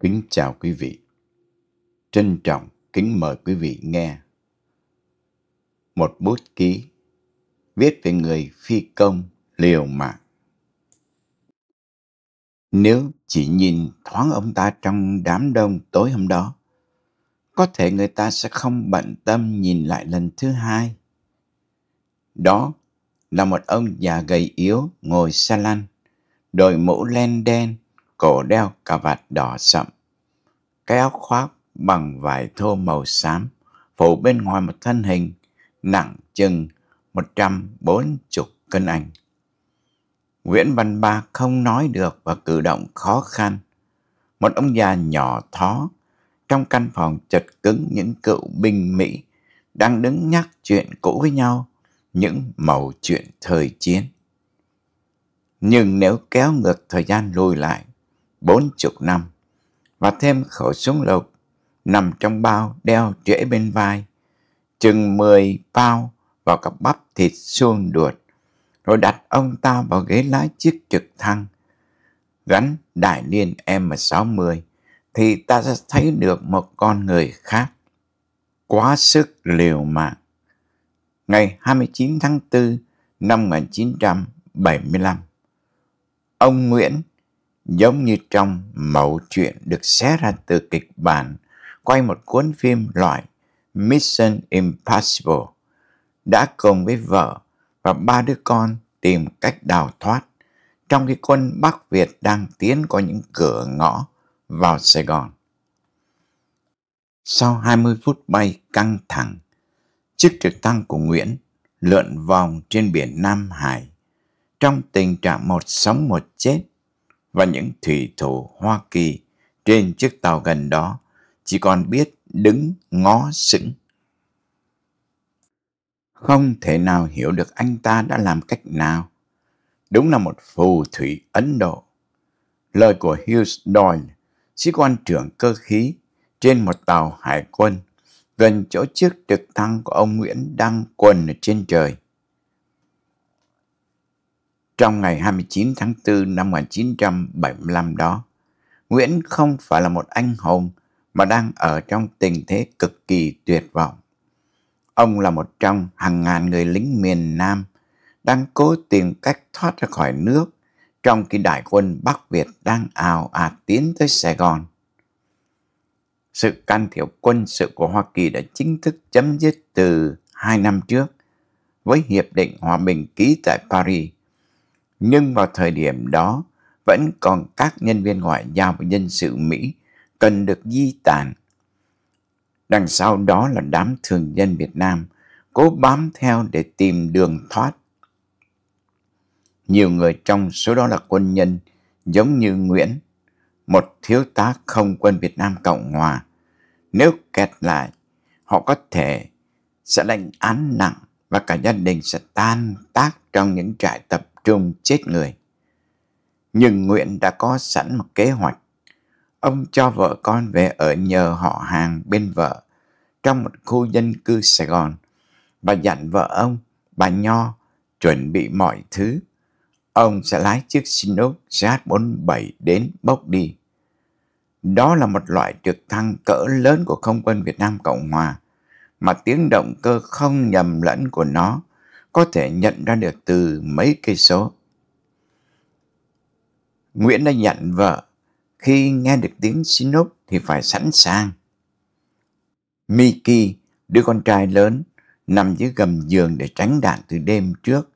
Kính chào quý vị. Trân trọng kính mời quý vị nghe. Một bút ký viết về người phi công liều mạng. Nếu chỉ nhìn thoáng ông ta trong đám đông tối hôm đó, có thể người ta sẽ không bận tâm nhìn lại lần thứ hai. Đó là một ông già gầy yếu ngồi xa lăn, đội mũ len đen cổ đeo cà vạt đỏ sậm. Cái áo khoác bằng vải thô màu xám phủ bên ngoài một thân hình nặng chừng 140 cân ảnh. Nguyễn Văn Ba không nói được và cử động khó khăn. Một ông già nhỏ thó trong căn phòng chật cứng những cựu binh Mỹ đang đứng nhắc chuyện cũ với nhau, những mẩu chuyện thời chiến. Nhưng nếu kéo ngược thời gian lùi lại, bốn chục năm và thêm khẩu súng lục nằm trong bao đeo trễ bên vai chừng mười bao vào cặp bắp thịt xuông đuột rồi đặt ông ta vào ghế lái chiếc trực thăng gắn đại liên M60 thì ta sẽ thấy được một con người khác quá sức liều mạng. Ngày 29 tháng 4 năm 1975, ông Nguyễn giống như trong mẫu chuyện được xé ra từ kịch bản quay một cuốn phim loại Mission Impossible đã cùng với vợ và ba đứa con tìm cách đào thoát trong khi quân Bắc Việt đang tiến qua những cửa ngõ vào Sài Gòn. Sau 20 phút bay căng thẳng, chiếc trực thăng của Nguyễn lượn vòng trên biển Nam Hải trong tình trạng một sống một chết và những thủy thủ Hoa Kỳ trên chiếc tàu gần đó chỉ còn biết đứng ngó sững. Không thể nào hiểu được anh ta đã làm cách nào. Đúng là một phù thủy Ấn Độ. Lời của Hughes Doyle, sĩ quan trưởng cơ khí trên một tàu hải quân gần chỗ chiếc trực thăng của ông Nguyễn đang quần trên trời. Trong ngày 29 tháng 4 năm 1975 đó, Nguyễn không phải là một anh hùng mà đang ở trong tình thế cực kỳ tuyệt vọng. Ông là một trong hàng ngàn người lính miền Nam đang cố tìm cách thoát ra khỏi nước trong khi đại quân Bắc Việt đang ào ạt tiến tới Sài Gòn. Sự can thiệp quân sự của Hoa Kỳ đã chính thức chấm dứt từ hai năm trước với Hiệp định Hòa bình ký tại Paris nhưng vào thời điểm đó vẫn còn các nhân viên ngoại giao và nhân sự Mỹ cần được di tản. Đằng sau đó là đám thường dân Việt Nam cố bám theo để tìm đường thoát. Nhiều người trong số đó là quân nhân giống như Nguyễn, một thiếu tá không quân Việt Nam Cộng Hòa. Nếu kẹt lại, họ có thể sẽ lãnh án nặng và cả gia đình sẽ tan tác trong những trại tập chung chết người. Nhưng Nguyễn đã có sẵn một kế hoạch. Ông cho vợ con về ở nhờ họ hàng bên vợ trong một khu dân cư Sài Gòn và dặn vợ ông, bà Nho, chuẩn bị mọi thứ. Ông sẽ lái chiếc Sinop JAT-47 đến bốc đi. Đó là một loại trực thăng cỡ lớn của không quân Việt Nam Cộng Hòa mà tiếng động cơ không nhầm lẫn của nó có thể nhận ra được từ mấy cây số. Nguyễn đã nhận vợ, khi nghe được tiếng xin núp thì phải sẵn sàng. Miki, đứa con trai lớn, nằm dưới gầm giường để tránh đạn từ đêm trước.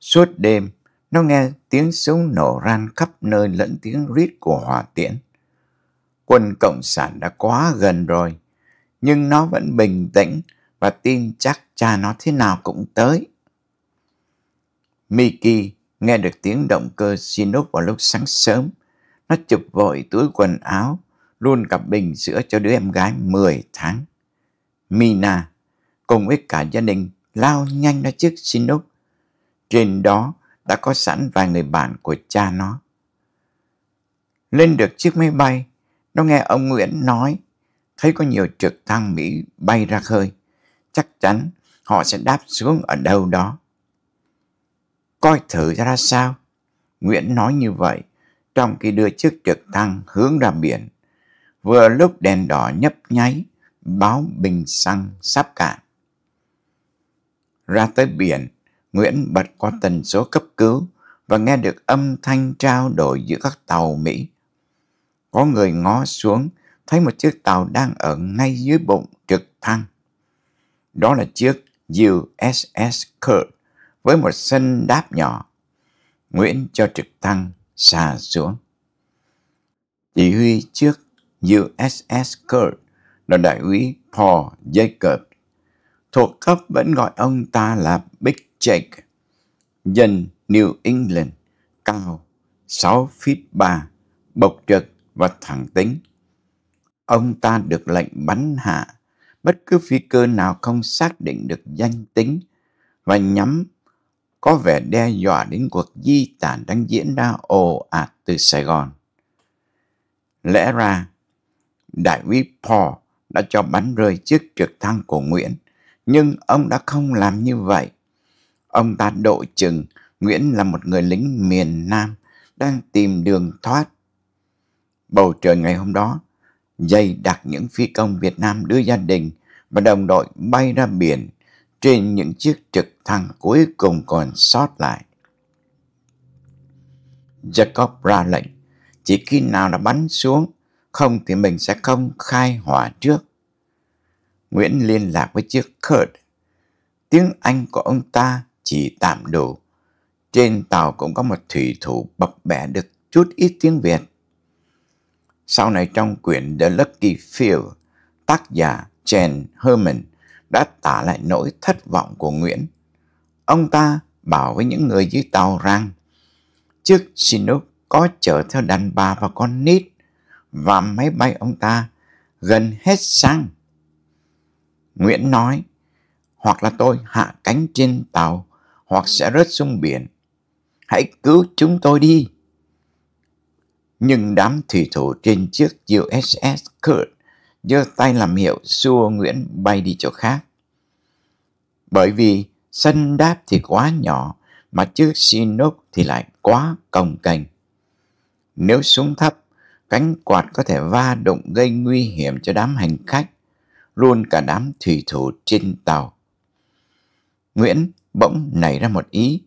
Suốt đêm, nó nghe tiếng súng nổ ran khắp nơi lẫn tiếng rít của hỏa tiễn. Quân Cộng sản đã quá gần rồi, nhưng nó vẫn bình tĩnh và tin chắc cha nó thế nào cũng tới. Mickey nghe được tiếng động cơ Sinop vào lúc sáng sớm. Nó chụp vội túi quần áo, luôn cặp bình sữa cho đứa em gái 10 tháng. Mina cùng với cả gia đình lao nhanh ra chiếc Sinop. Trên đó đã có sẵn vài người bạn của cha nó. Lên được chiếc máy bay, nó nghe ông Nguyễn nói thấy có nhiều trực thăng Mỹ bay ra khơi. Chắc chắn họ sẽ đáp xuống ở đâu đó coi thử ra sao. Nguyễn nói như vậy, trong khi đưa chiếc trực thăng hướng ra biển. Vừa lúc đèn đỏ nhấp nháy, báo bình xăng sắp cạn. Ra tới biển, Nguyễn bật qua tần số cấp cứu và nghe được âm thanh trao đổi giữa các tàu Mỹ. Có người ngó xuống, thấy một chiếc tàu đang ở ngay dưới bụng trực thăng. Đó là chiếc USS Kurt với một sân đáp nhỏ nguyễn cho trực thăng xà xuống chỉ huy trước USS Kurt là đại úy Paul Jacob thuộc cấp vẫn gọi ông ta là Big Jake dân New England cao 6 feet 3 bộc trực và thẳng tính ông ta được lệnh bắn hạ bất cứ phi cơ nào không xác định được danh tính và nhắm có vẻ đe dọa đến cuộc di tản đang diễn ra ồ ạt từ Sài Gòn. Lẽ ra, đại úy Paul đã cho bắn rơi chiếc trực thăng của Nguyễn, nhưng ông đã không làm như vậy. Ông ta độ chừng Nguyễn là một người lính miền Nam đang tìm đường thoát. Bầu trời ngày hôm đó, dày đặc những phi công Việt Nam đưa gia đình và đồng đội bay ra biển trên những chiếc trực thăng cuối cùng còn sót lại. Jacob ra lệnh, chỉ khi nào đã bắn xuống, không thì mình sẽ không khai hỏa trước. Nguyễn liên lạc với chiếc Kurt. Tiếng Anh của ông ta chỉ tạm đủ. Trên tàu cũng có một thủy thủ bập bẹ được chút ít tiếng Việt. Sau này trong quyển The Lucky Field, tác giả Jane Herman đã tả lại nỗi thất vọng của Nguyễn. Ông ta bảo với những người dưới tàu rằng chiếc Chinook có chở theo đàn bà và con nít và máy bay ông ta gần hết xăng. Nguyễn nói, hoặc là tôi hạ cánh trên tàu hoặc sẽ rớt xuống biển. Hãy cứu chúng tôi đi. Nhưng đám thủy thủ trên chiếc USS Kurt giơ tay làm hiệu xua Nguyễn bay đi chỗ khác. Bởi vì sân đáp thì quá nhỏ mà chiếc Sinop thì lại quá cồng cành. Nếu xuống thấp, cánh quạt có thể va đụng gây nguy hiểm cho đám hành khách, luôn cả đám thủy thủ trên tàu. Nguyễn bỗng nảy ra một ý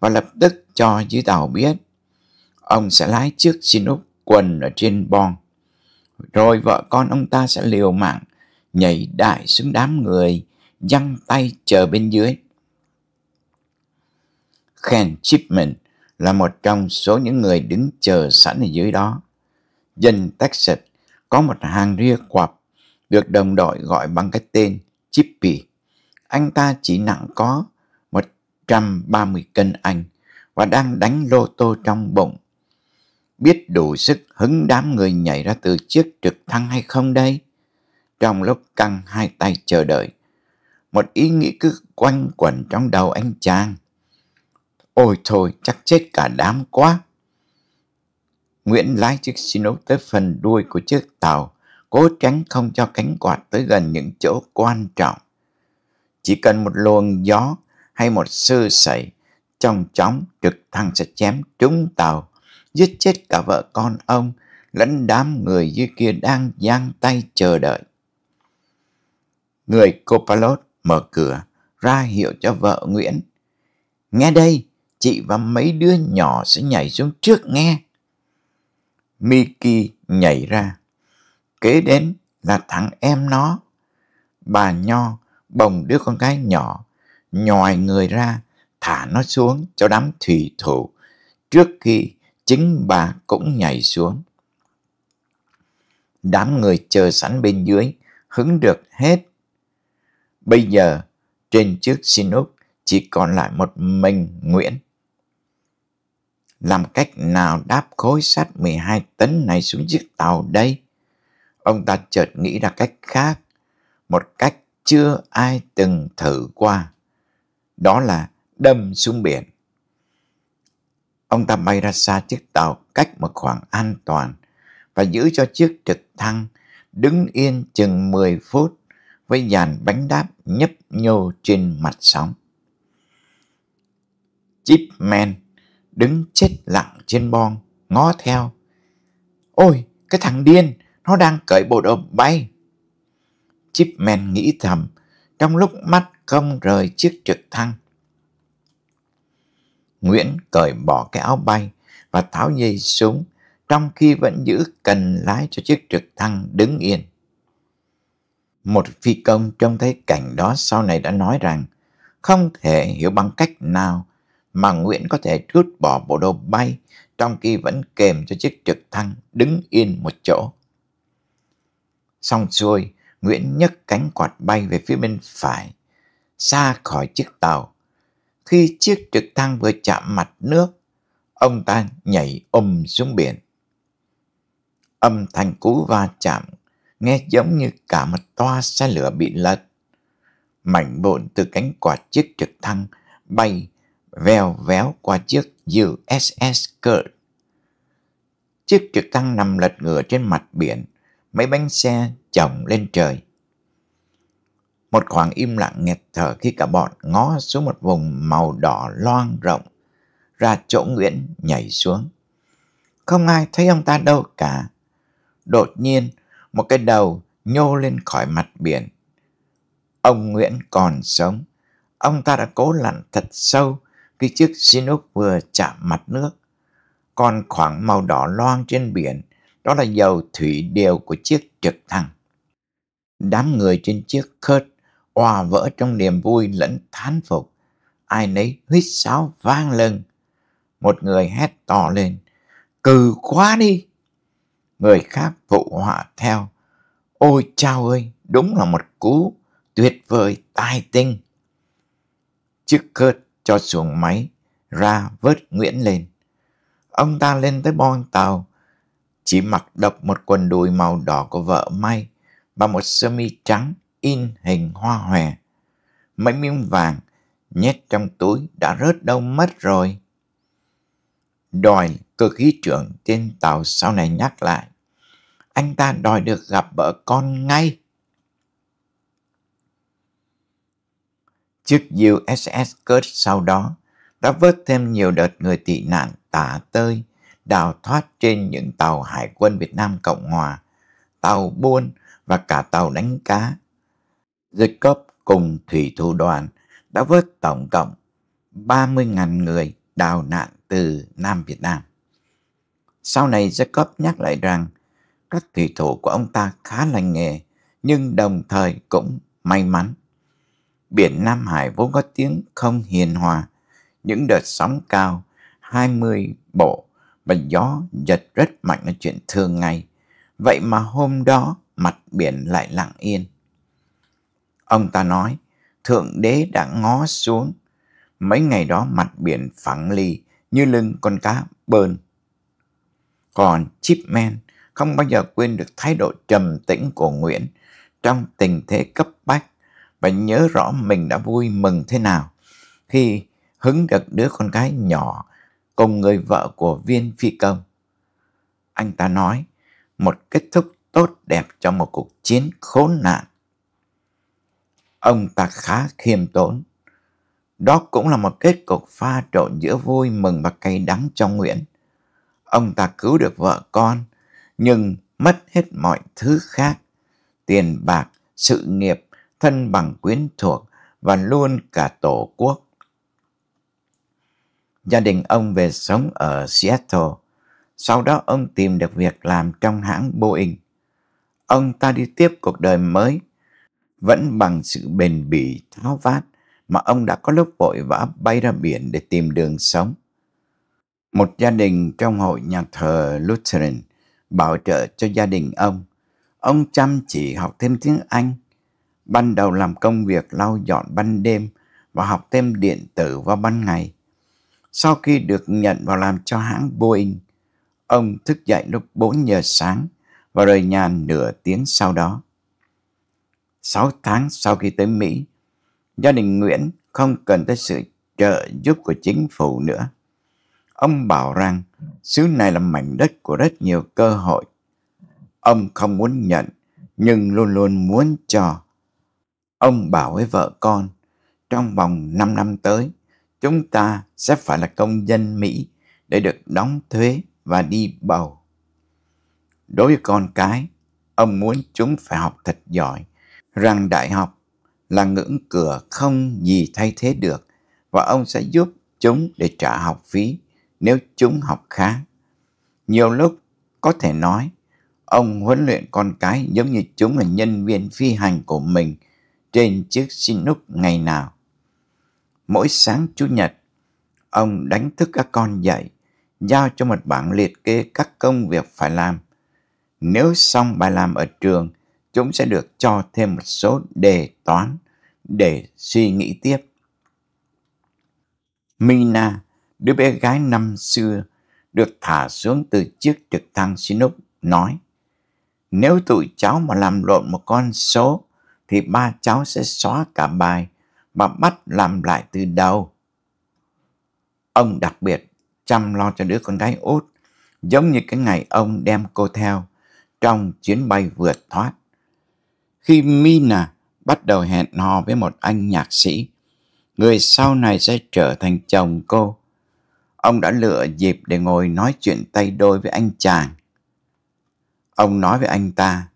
và lập tức cho dưới tàu biết ông sẽ lái chiếc Sinop quần ở trên bong rồi vợ con ông ta sẽ liều mạng nhảy đại xuống đám người giăng tay chờ bên dưới Ken Chipman là một trong số những người đứng chờ sẵn ở dưới đó. Dân Texas có một hàng ria quặp được đồng đội gọi bằng cái tên Chippy. Anh ta chỉ nặng có 130 cân Anh và đang đánh lô tô trong bụng biết đủ sức hứng đám người nhảy ra từ chiếc trực thăng hay không đây? Trong lúc căng hai tay chờ đợi, một ý nghĩ cứ quanh quẩn trong đầu anh chàng. Ôi thôi, chắc chết cả đám quá. Nguyễn lái chiếc xí tới phần đuôi của chiếc tàu, cố tránh không cho cánh quạt tới gần những chỗ quan trọng. Chỉ cần một luồng gió hay một sơ sẩy, trong chóng trực thăng sẽ chém trúng tàu giết chết cả vợ con ông lẫn đám người dưới kia đang giang tay chờ đợi. Người Copalot mở cửa ra hiệu cho vợ Nguyễn. Nghe đây, chị và mấy đứa nhỏ sẽ nhảy xuống trước nghe. Miki nhảy ra. Kế đến là thằng em nó. Bà Nho bồng đứa con gái nhỏ, nhòi người ra, thả nó xuống cho đám thủy thủ trước khi chính bà cũng nhảy xuống. Đám người chờ sẵn bên dưới, hứng được hết. Bây giờ, trên chiếc Sinop chỉ còn lại một mình Nguyễn. Làm cách nào đáp khối sắt 12 tấn này xuống chiếc tàu đây? Ông ta chợt nghĩ ra cách khác, một cách chưa ai từng thử qua. Đó là đâm xuống biển. Ông ta bay ra xa chiếc tàu cách một khoảng an toàn và giữ cho chiếc trực thăng đứng yên chừng 10 phút với dàn bánh đáp nhấp nhô trên mặt sóng. Chipman đứng chết lặng trên bong, ngó theo. Ôi, cái thằng điên, nó đang cởi bộ đồ bay. Chipman nghĩ thầm, trong lúc mắt không rời chiếc trực thăng. Nguyễn cởi bỏ cái áo bay và tháo dây súng, trong khi vẫn giữ cần lái cho chiếc trực thăng đứng yên. Một phi công trông thấy cảnh đó sau này đã nói rằng không thể hiểu bằng cách nào mà Nguyễn có thể rút bỏ bộ đồ bay trong khi vẫn kèm cho chiếc trực thăng đứng yên một chỗ. Xong xuôi, Nguyễn nhấc cánh quạt bay về phía bên phải, xa khỏi chiếc tàu khi chiếc trực thăng vừa chạm mặt nước, ông ta nhảy ùm xuống biển. Âm thanh cú va chạm nghe giống như cả một toa xe lửa bị lật. Mảnh vụn từ cánh quạt chiếc trực thăng bay vèo véo qua chiếc USS Kurt. Chiếc trực thăng nằm lật ngửa trên mặt biển, mấy bánh xe chồng lên trời, một khoảng im lặng nghẹt thở khi cả bọn ngó xuống một vùng màu đỏ loang rộng, ra chỗ Nguyễn nhảy xuống. Không ai thấy ông ta đâu cả. Đột nhiên, một cái đầu nhô lên khỏi mặt biển. Ông Nguyễn còn sống. Ông ta đã cố lặn thật sâu khi chiếc Sinop vừa chạm mặt nước. Còn khoảng màu đỏ loang trên biển, đó là dầu thủy đều của chiếc trực thăng. Đám người trên chiếc khớt òa vỡ trong niềm vui lẫn thán phục. Ai nấy huýt sáo vang lên. Một người hét to lên, cừ quá đi. Người khác phụ họa theo, ôi chao ơi, đúng là một cú tuyệt vời tài tinh. Chiếc cớt cho xuồng máy ra vớt Nguyễn lên. Ông ta lên tới bon tàu, chỉ mặc độc một quần đùi màu đỏ của vợ may và một sơ mi trắng in hình hoa hòe. Mấy miếng vàng nhét trong túi đã rớt đâu mất rồi. Đòi cơ khí trưởng trên tàu sau này nhắc lại. Anh ta đòi được gặp vợ con ngay. Chiếc USS Kurt sau đó đã vớt thêm nhiều đợt người tị nạn tả tơi đào thoát trên những tàu Hải quân Việt Nam Cộng Hòa, tàu buôn và cả tàu đánh cá Dịch cấp cùng thủy thủ đoàn đã vớt tổng cộng 30.000 người đào nạn từ Nam Việt Nam. Sau này Jacob nhắc lại rằng các thủy thủ của ông ta khá lành nghề nhưng đồng thời cũng may mắn. Biển Nam Hải vốn có tiếng không hiền hòa, những đợt sóng cao 20 bộ và gió giật rất mạnh là chuyện thường ngày. Vậy mà hôm đó mặt biển lại lặng yên. Ông ta nói, Thượng Đế đã ngó xuống. Mấy ngày đó mặt biển phẳng lì như lưng con cá bơn. Còn Chipman không bao giờ quên được thái độ trầm tĩnh của Nguyễn trong tình thế cấp bách và nhớ rõ mình đã vui mừng thế nào khi hứng được đứa con gái nhỏ cùng người vợ của viên phi công. Anh ta nói, một kết thúc tốt đẹp cho một cuộc chiến khốn nạn ông ta khá khiêm tốn. Đó cũng là một kết cục pha trộn giữa vui mừng và cay đắng cho Nguyễn. Ông ta cứu được vợ con, nhưng mất hết mọi thứ khác. Tiền bạc, sự nghiệp, thân bằng quyến thuộc và luôn cả tổ quốc. Gia đình ông về sống ở Seattle. Sau đó ông tìm được việc làm trong hãng Boeing. Ông ta đi tiếp cuộc đời mới vẫn bằng sự bền bỉ tháo vát mà ông đã có lúc vội vã bay ra biển để tìm đường sống. Một gia đình trong hội nhà thờ Lutheran bảo trợ cho gia đình ông. Ông chăm chỉ học thêm tiếng Anh, ban đầu làm công việc lau dọn ban đêm và học thêm điện tử vào ban ngày. Sau khi được nhận vào làm cho hãng Boeing, ông thức dậy lúc 4 giờ sáng và rời nhà nửa tiếng sau đó. 6 tháng sau khi tới Mỹ, gia đình Nguyễn không cần tới sự trợ giúp của chính phủ nữa. Ông bảo rằng xứ này là mảnh đất của rất nhiều cơ hội. Ông không muốn nhận, nhưng luôn luôn muốn cho. Ông bảo với vợ con, trong vòng 5 năm tới, chúng ta sẽ phải là công dân Mỹ để được đóng thuế và đi bầu. Đối với con cái, ông muốn chúng phải học thật giỏi rằng đại học là ngưỡng cửa không gì thay thế được và ông sẽ giúp chúng để trả học phí nếu chúng học khá. Nhiều lúc có thể nói ông huấn luyện con cái giống như chúng là nhân viên phi hành của mình trên chiếc Sinuk ngày nào. Mỗi sáng Chủ nhật, ông đánh thức các con dậy, giao cho một bảng liệt kê các công việc phải làm. Nếu xong bài làm ở trường chúng sẽ được cho thêm một số đề toán để suy nghĩ tiếp. Mina, đứa bé gái năm xưa, được thả xuống từ chiếc trực thăng Sinop, nói Nếu tụi cháu mà làm lộn một con số, thì ba cháu sẽ xóa cả bài và bắt làm lại từ đầu. Ông đặc biệt chăm lo cho đứa con gái út, giống như cái ngày ông đem cô theo trong chuyến bay vượt thoát khi Mina bắt đầu hẹn hò với một anh nhạc sĩ, người sau này sẽ trở thành chồng cô. Ông đã lựa dịp để ngồi nói chuyện tay đôi với anh chàng. Ông nói với anh ta,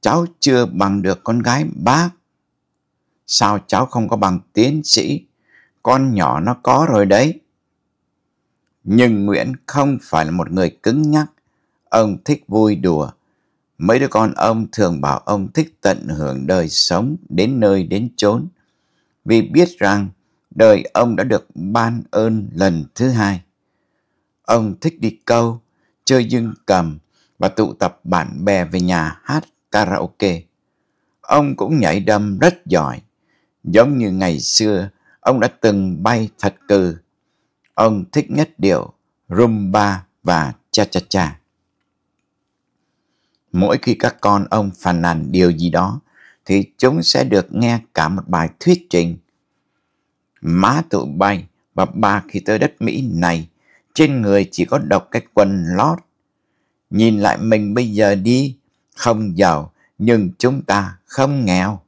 cháu chưa bằng được con gái bác. Sao cháu không có bằng tiến sĩ? Con nhỏ nó có rồi đấy. Nhưng Nguyễn không phải là một người cứng nhắc. Ông thích vui đùa Mấy đứa con ông thường bảo ông thích tận hưởng đời sống đến nơi đến chốn vì biết rằng đời ông đã được ban ơn lần thứ hai. Ông thích đi câu, chơi dương cầm và tụ tập bạn bè về nhà hát karaoke. Ông cũng nhảy đầm rất giỏi, giống như ngày xưa ông đã từng bay thật cừ. Ông thích nhất điệu rumba và cha cha cha mỗi khi các con ông phàn nàn điều gì đó thì chúng sẽ được nghe cả một bài thuyết trình. Má tụi bay và bà khi tới đất Mỹ này trên người chỉ có độc cái quần lót. Nhìn lại mình bây giờ đi, không giàu nhưng chúng ta không nghèo.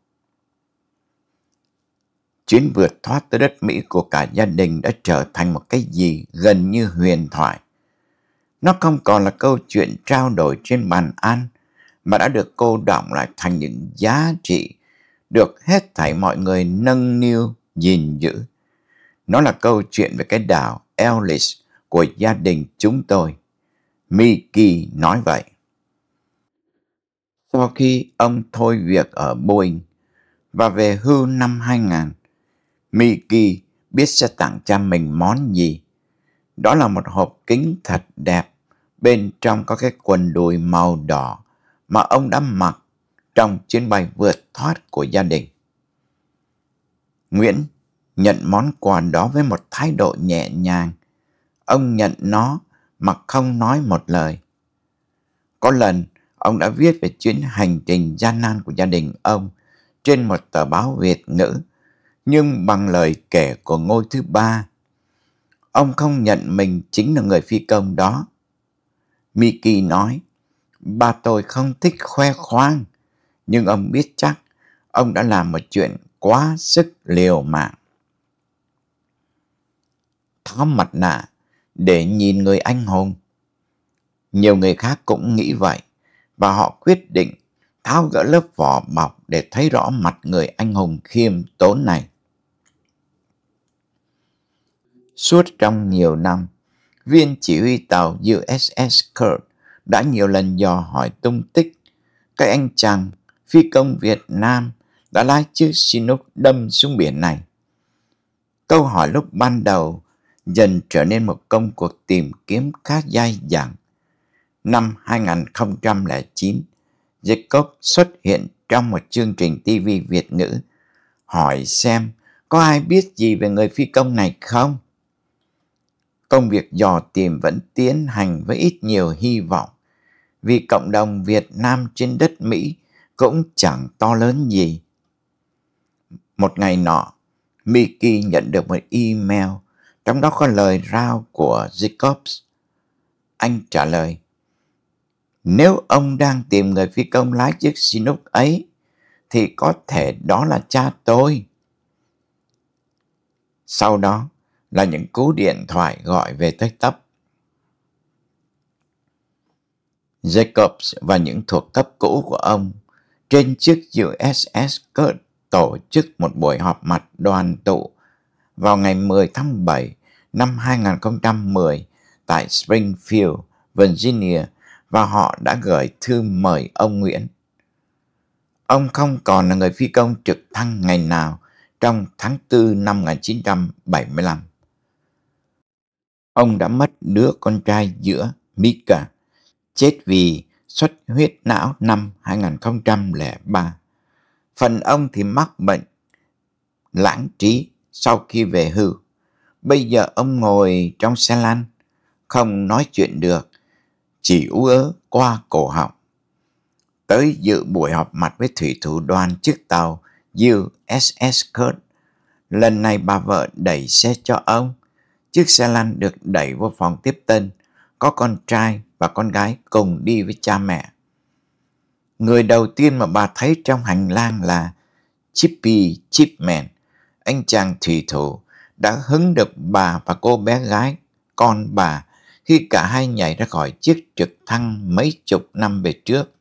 Chuyến vượt thoát tới đất Mỹ của cả gia đình đã trở thành một cái gì gần như huyền thoại. Nó không còn là câu chuyện trao đổi trên bàn ăn mà đã được cô đọng lại thành những giá trị được hết thảy mọi người nâng niu, gìn giữ. Nó là câu chuyện về cái đảo Ellis của gia đình chúng tôi. Mickey nói vậy. Sau khi ông thôi việc ở Boeing và về hưu năm 2000, Mickey biết sẽ tặng cha mình món gì. Đó là một hộp kính thật đẹp, bên trong có cái quần đùi màu đỏ mà ông đã mặc trong chuyến bay vượt thoát của gia đình. Nguyễn nhận món quà đó với một thái độ nhẹ nhàng. Ông nhận nó mà không nói một lời. Có lần, ông đã viết về chuyến hành trình gian nan của gia đình ông trên một tờ báo Việt ngữ, nhưng bằng lời kể của ngôi thứ ba. Ông không nhận mình chính là người phi công đó. Miki nói, Ba tôi không thích khoe khoang, nhưng ông biết chắc ông đã làm một chuyện quá sức liều mạng. Tháo mặt nạ để nhìn người anh hùng. Nhiều người khác cũng nghĩ vậy và họ quyết định tháo gỡ lớp vỏ bọc để thấy rõ mặt người anh hùng khiêm tốn này. Suốt trong nhiều năm, viên chỉ huy tàu USS Kurt đã nhiều lần dò hỏi tung tích. Các anh chàng phi công Việt Nam đã lái chiếc Chinook đâm xuống biển này. Câu hỏi lúc ban đầu dần trở nên một công cuộc tìm kiếm khá dai dẳng. Năm 2009, Jacob xuất hiện trong một chương trình TV Việt ngữ, hỏi xem có ai biết gì về người phi công này không? Công việc dò tìm vẫn tiến hành với ít nhiều hy vọng vì cộng đồng Việt Nam trên đất Mỹ cũng chẳng to lớn gì. Một ngày nọ, Mickey nhận được một email, trong đó có lời rao của Jacobs. Anh trả lời, nếu ông đang tìm người phi công lái chiếc Chinook ấy, thì có thể đó là cha tôi. Sau đó là những cú điện thoại gọi về tới tấp. Jacobs và những thuộc cấp cũ của ông trên chiếc USS Kurt tổ chức một buổi họp mặt đoàn tụ vào ngày 10 tháng 7 năm 2010 tại Springfield, Virginia và họ đã gửi thư mời ông Nguyễn. Ông không còn là người phi công trực thăng ngày nào trong tháng 4 năm 1975. Ông đã mất đứa con trai giữa Mika chết vì xuất huyết não năm 2003. Phần ông thì mắc bệnh lãng trí sau khi về hưu. Bây giờ ông ngồi trong xe lăn, không nói chuyện được, chỉ ú ớ qua cổ họng. Tới dự buổi họp mặt với thủy thủ đoàn chiếc tàu USS Kurt. Lần này bà vợ đẩy xe cho ông. Chiếc xe lăn được đẩy vào phòng tiếp tân. Có con trai và con gái cùng đi với cha mẹ. Người đầu tiên mà bà thấy trong hành lang là Chippy Chipman, anh chàng thủy thủ đã hứng được bà và cô bé gái, con bà khi cả hai nhảy ra khỏi chiếc trực thăng mấy chục năm về trước.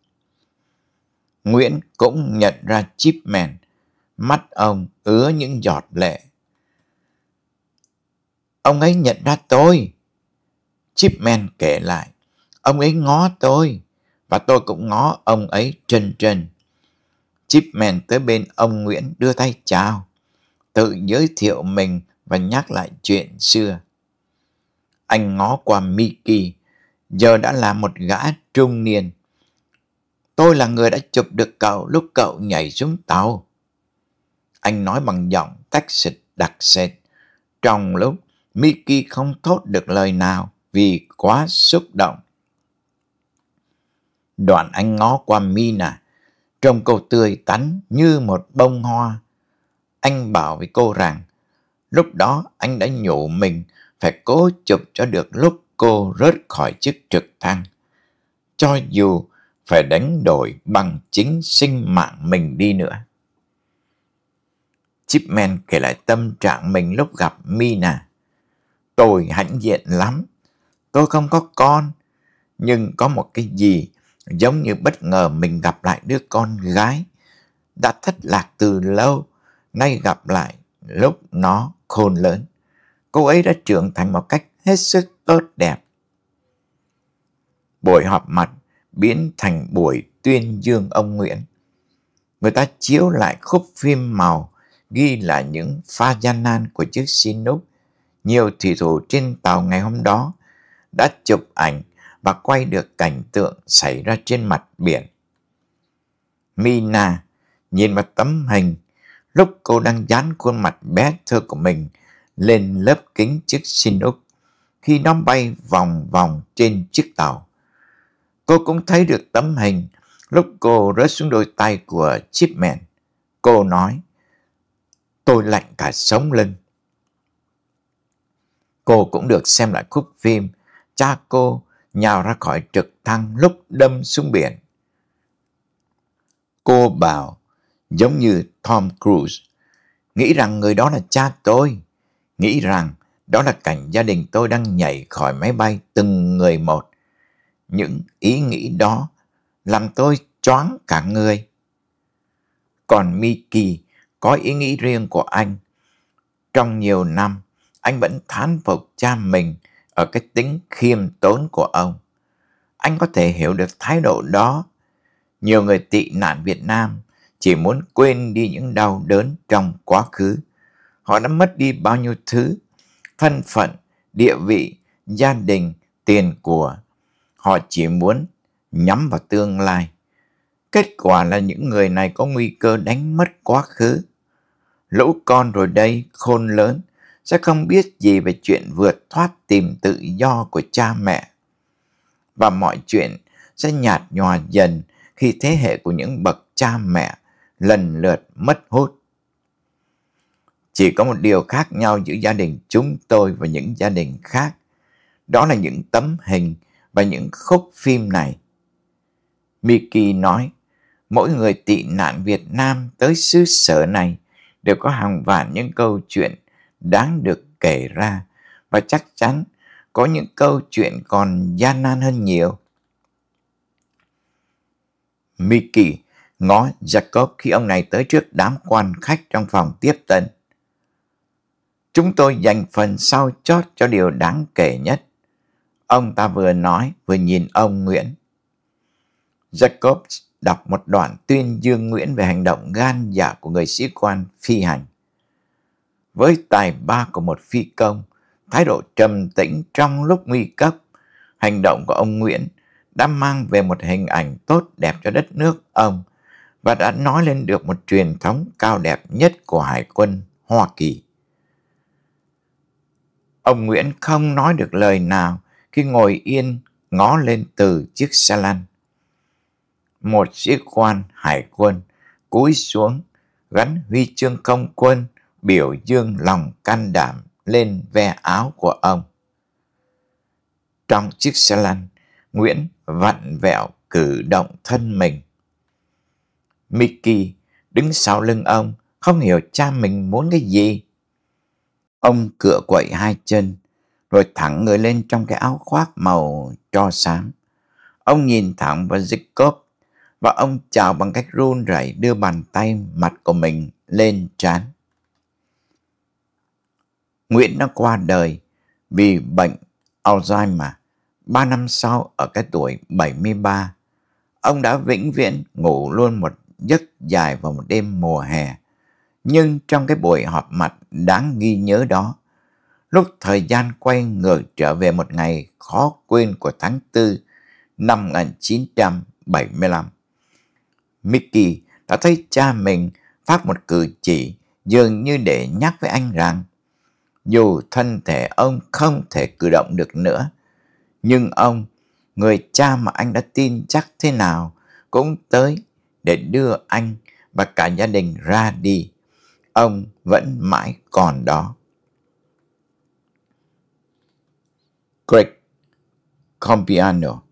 Nguyễn cũng nhận ra Chipman, mắt ông ứa những giọt lệ. Ông ấy nhận ra tôi. Chipman kể lại. Ông ấy ngó tôi và tôi cũng ngó ông ấy trần trần. Chipman tới bên ông Nguyễn đưa tay chào, tự giới thiệu mình và nhắc lại chuyện xưa. Anh ngó qua Mickey, giờ đã là một gã trung niên. Tôi là người đã chụp được cậu lúc cậu nhảy xuống tàu. Anh nói bằng giọng tách xịt đặc sệt. Trong lúc Mickey không thốt được lời nào vì quá xúc động. Đoạn anh ngó qua Mina, trông cô tươi tắn như một bông hoa. Anh bảo với cô rằng, lúc đó anh đã nhủ mình phải cố chụp cho được lúc cô rớt khỏi chiếc trực thăng. Cho dù phải đánh đổi bằng chính sinh mạng mình đi nữa. Chipman kể lại tâm trạng mình lúc gặp Mina. Tôi hãnh diện lắm. Tôi không có con, nhưng có một cái gì Giống như bất ngờ mình gặp lại đứa con gái đã thất lạc từ lâu, nay gặp lại lúc nó khôn lớn. Cô ấy đã trưởng thành một cách hết sức tốt đẹp. Buổi họp mặt biến thành buổi tuyên dương ông Nguyễn. Người ta chiếu lại khúc phim màu ghi lại những pha gian nan của chiếc Sinop. Nhiều thủy thủ trên tàu ngày hôm đó đã chụp ảnh và quay được cảnh tượng xảy ra trên mặt biển. Mina nhìn vào tấm hình lúc cô đang dán khuôn mặt bé thơ của mình lên lớp kính chiếc xin Chinook khi nó bay vòng vòng trên chiếc tàu. Cô cũng thấy được tấm hình lúc cô rớt xuống đôi tay của Chipman. Cô nói, tôi lạnh cả sống lưng. Cô cũng được xem lại khúc phim Cha cô nhào ra khỏi trực thăng lúc đâm xuống biển. Cô bảo, giống như Tom Cruise, nghĩ rằng người đó là cha tôi, nghĩ rằng đó là cảnh gia đình tôi đang nhảy khỏi máy bay từng người một. Những ý nghĩ đó làm tôi choáng cả người. Còn Mickey có ý nghĩ riêng của anh. Trong nhiều năm, anh vẫn thán phục cha mình ở cái tính khiêm tốn của ông. Anh có thể hiểu được thái độ đó. Nhiều người tị nạn Việt Nam chỉ muốn quên đi những đau đớn trong quá khứ. Họ đã mất đi bao nhiêu thứ, thân phận, địa vị, gia đình, tiền của. Họ chỉ muốn nhắm vào tương lai. Kết quả là những người này có nguy cơ đánh mất quá khứ. Lũ con rồi đây khôn lớn, sẽ không biết gì về chuyện vượt thoát tìm tự do của cha mẹ. Và mọi chuyện sẽ nhạt nhòa dần khi thế hệ của những bậc cha mẹ lần lượt mất hút. Chỉ có một điều khác nhau giữa gia đình chúng tôi và những gia đình khác, đó là những tấm hình và những khúc phim này. Miki nói, mỗi người tị nạn Việt Nam tới xứ sở này đều có hàng vạn những câu chuyện đáng được kể ra và chắc chắn có những câu chuyện còn gian nan hơn nhiều. Mickey ngó Jacob khi ông này tới trước đám quan khách trong phòng tiếp tân. Chúng tôi dành phần sau chót cho điều đáng kể nhất. Ông ta vừa nói vừa nhìn ông Nguyễn. Jacob đọc một đoạn tuyên dương Nguyễn về hành động gan dạ của người sĩ quan phi hành với tài ba của một phi công, thái độ trầm tĩnh trong lúc nguy cấp. Hành động của ông Nguyễn đã mang về một hình ảnh tốt đẹp cho đất nước ông và đã nói lên được một truyền thống cao đẹp nhất của Hải quân Hoa Kỳ. Ông Nguyễn không nói được lời nào khi ngồi yên ngó lên từ chiếc xe lăn. Một sĩ quan hải quân cúi xuống gắn huy chương công quân biểu dương lòng can đảm lên ve áo của ông. Trong chiếc xe lăn, Nguyễn vặn vẹo cử động thân mình. Mickey đứng sau lưng ông, không hiểu cha mình muốn cái gì. Ông cựa quậy hai chân, rồi thẳng người lên trong cái áo khoác màu cho sáng Ông nhìn thẳng vào Jacob và ông chào bằng cách run rẩy đưa bàn tay mặt của mình lên trán. Nguyễn đã qua đời vì bệnh Alzheimer 3 năm sau ở cái tuổi 73. Ông đã vĩnh viễn ngủ luôn một giấc dài vào một đêm mùa hè. Nhưng trong cái buổi họp mặt đáng ghi nhớ đó, lúc thời gian quay ngược trở về một ngày khó quên của tháng 4 năm 1975, Mickey đã thấy cha mình phát một cử chỉ dường như để nhắc với anh rằng dù thân thể ông không thể cử động được nữa. Nhưng ông, người cha mà anh đã tin chắc thế nào, cũng tới để đưa anh và cả gia đình ra đi. Ông vẫn mãi còn đó. Greg Compiano